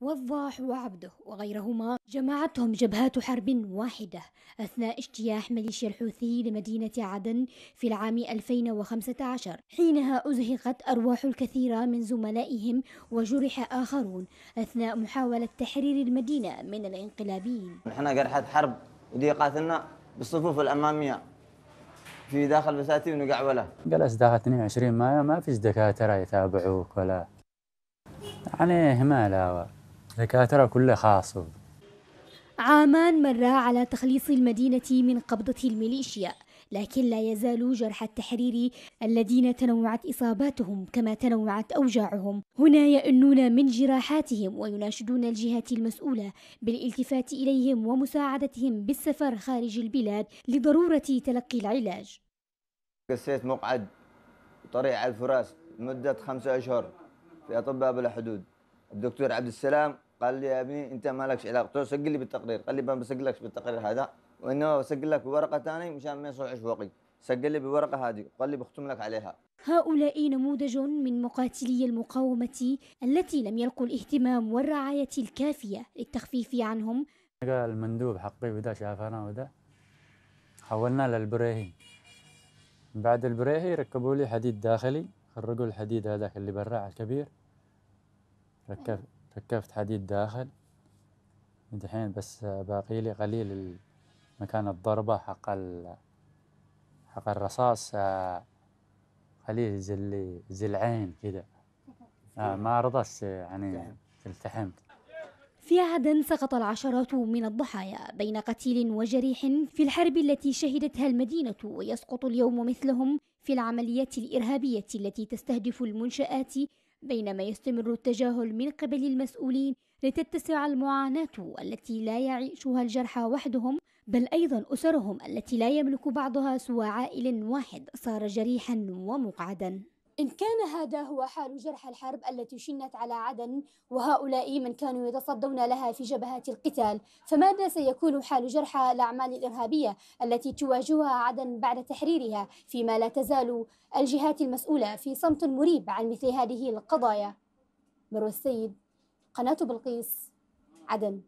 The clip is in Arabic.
وضاح وعبده وغيرهما جمعتهم جبهات حرب واحدة أثناء اجتياح ميليشيا الحوثي لمدينة عدن في العام 2015 حينها أزهقت أرواح الكثير من زملائهم وجرح آخرون أثناء محاولة تحرير المدينة من الانقلابيين نحن جرحة حرب ودي بالصفوف الأمامية في داخل بساتين وقعولة جلس داخل 22 مايو ما فيش دكاترة يتابعوك ولا يعني إهمال دكاترة كلها خاصة عامان مرا على تخليص المدينة من قبضة الميليشيا لكن لا يزال جرحى التحرير الذين تنوعت إصاباتهم كما تنوعت أوجاعهم هنا يئنون من جراحاتهم ويناشدون الجهات المسؤولة بالالتفات إليهم ومساعدتهم بالسفر خارج البلاد لضرورة تلقي العلاج قسيت مقعد طريق الفراس مدة خمسة أشهر في أطباء بلا حدود الدكتور عبد السلام قال لي يا ابني انت ما لكش علاقه قلت له سجل لي بالتقرير قال لي ما بسجلكش بالتقرير هذا وانما بسجل لك بورقه ثانيه مشان ما يصلحش فوقي سجل لي بورقه هذه قال لي بختم لك عليها هؤلاء نموذج من مقاتلي المقاومة التي لم يلقوا الاهتمام والرعاية الكافية للتخفيف عنهم قال المندوب حقي وده شافنا وده حولنا للبريهي بعد البريهي ركبوا لي حديد داخلي خرجوا الحديد هذاك اللي برا الكبير ركبت ركبت حديد داخل دحين بس باقي لي قليل مكان الضربة حق ال حق الرصاص آه، قليل زي اللي زي العين كده آه، ما رضاش يعني التحمت في عدن سقط العشرات من الضحايا بين قتيل وجريح في الحرب التي شهدتها المدينة ويسقط اليوم مثلهم في العمليات الإرهابية التي تستهدف المنشآت بينما يستمر التجاهل من قبل المسؤولين لتتسع المعاناة التي لا يعيشها الجرحى وحدهم بل أيضا أسرهم التي لا يملك بعضها سوى عائل واحد صار جريحا ومقعدا إن كان هذا هو حال جرح الحرب التي شنت على عدن وهؤلاء من كانوا يتصدون لها في جبهات القتال فماذا سيكون حال جرح الأعمال الإرهابية التي تواجهها عدن بعد تحريرها فيما لا تزال الجهات المسؤولة في صمت مريب عن مثل هذه القضايا مروى السيد قناة بلقيس عدن